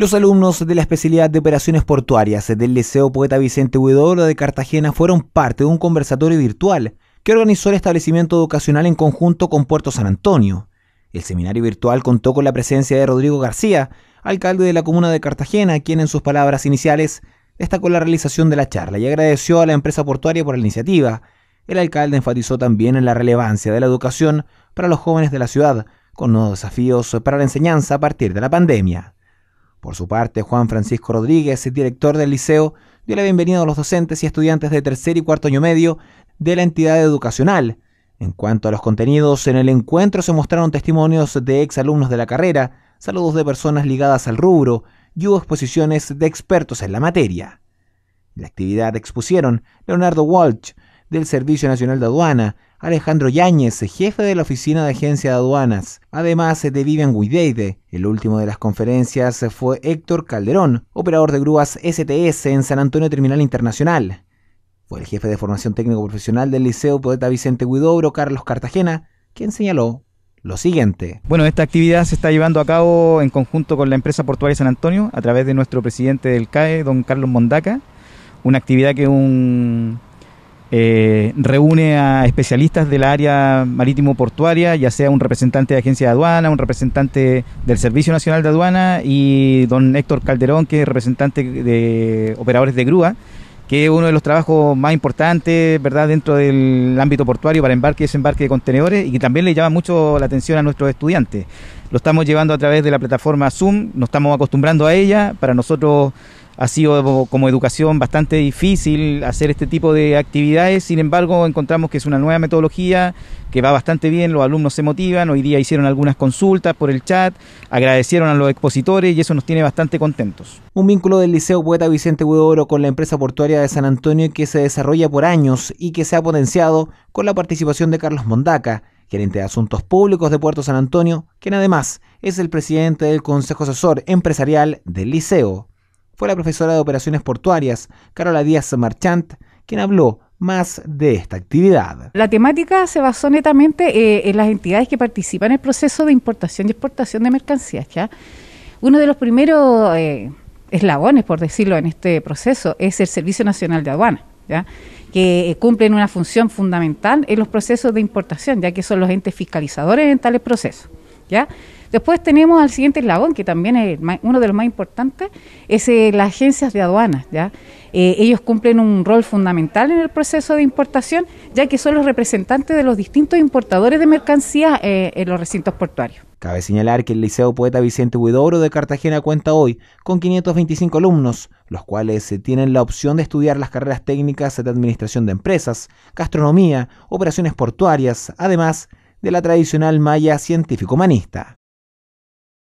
Los alumnos de la especialidad de operaciones portuarias del Liceo Poeta Vicente Huidobro de Cartagena fueron parte de un conversatorio virtual que organizó el establecimiento educacional en conjunto con Puerto San Antonio. El seminario virtual contó con la presencia de Rodrigo García, alcalde de la comuna de Cartagena, quien en sus palabras iniciales destacó la realización de la charla y agradeció a la empresa portuaria por la iniciativa. El alcalde enfatizó también en la relevancia de la educación para los jóvenes de la ciudad, con nuevos desafíos para la enseñanza a partir de la pandemia. Por su parte, Juan Francisco Rodríguez, director del liceo, dio la bienvenida a los docentes y estudiantes de tercer y cuarto año medio de la entidad educacional. En cuanto a los contenidos, en el encuentro se mostraron testimonios de exalumnos de la carrera, saludos de personas ligadas al rubro y hubo exposiciones de expertos en la materia. la actividad expusieron Leonardo Walsh, del Servicio Nacional de Aduana, Alejandro Yáñez, jefe de la Oficina de Agencia de Aduanas, además de Vivian Guideide. El último de las conferencias fue Héctor Calderón, operador de grúas STS en San Antonio Terminal Internacional. Fue el jefe de formación técnico profesional del Liceo Poeta Vicente Guidobro, Carlos Cartagena, quien señaló lo siguiente. Bueno, esta actividad se está llevando a cabo en conjunto con la empresa portuaria San Antonio a través de nuestro presidente del CAE, don Carlos Mondaca, una actividad que un eh, reúne a especialistas del área marítimo portuaria, ya sea un representante de agencia de aduana, un representante del Servicio Nacional de Aduana y don Héctor Calderón, que es representante de operadores de grúa, que es uno de los trabajos más importantes ¿verdad? dentro del ámbito portuario para embarque y desembarque de contenedores y que también le llama mucho la atención a nuestros estudiantes lo estamos llevando a través de la plataforma Zoom, nos estamos acostumbrando a ella, para nosotros ha sido como educación bastante difícil hacer este tipo de actividades, sin embargo encontramos que es una nueva metodología que va bastante bien, los alumnos se motivan, hoy día hicieron algunas consultas por el chat, agradecieron a los expositores y eso nos tiene bastante contentos. Un vínculo del Liceo Poeta Vicente Oro con la empresa portuaria de San Antonio que se desarrolla por años y que se ha potenciado con la participación de Carlos Mondaca, gerente de Asuntos Públicos de Puerto San Antonio, quien además es el presidente del Consejo Asesor Empresarial del Liceo. Fue la profesora de Operaciones Portuarias, Carola Díaz Marchant, quien habló más de esta actividad. La temática se basó netamente eh, en las entidades que participan en el proceso de importación y exportación de mercancías. ¿ya? Uno de los primeros eh, eslabones, por decirlo, en este proceso es el Servicio Nacional de Aduanas que eh, cumplen una función fundamental en los procesos de importación, ya que son los entes fiscalizadores en tales procesos. ¿ya? Después tenemos al siguiente eslabón, que también es uno de los más importantes, es eh, las agencias de aduanas. ¿ya? Eh, ellos cumplen un rol fundamental en el proceso de importación, ya que son los representantes de los distintos importadores de mercancías en los recintos portuarios. Cabe señalar que el Liceo Poeta Vicente Huidobro de Cartagena cuenta hoy con 525 alumnos, los cuales eh, tienen la opción de estudiar las carreras técnicas de administración de empresas, gastronomía, operaciones portuarias, además de la tradicional malla científico-humanista.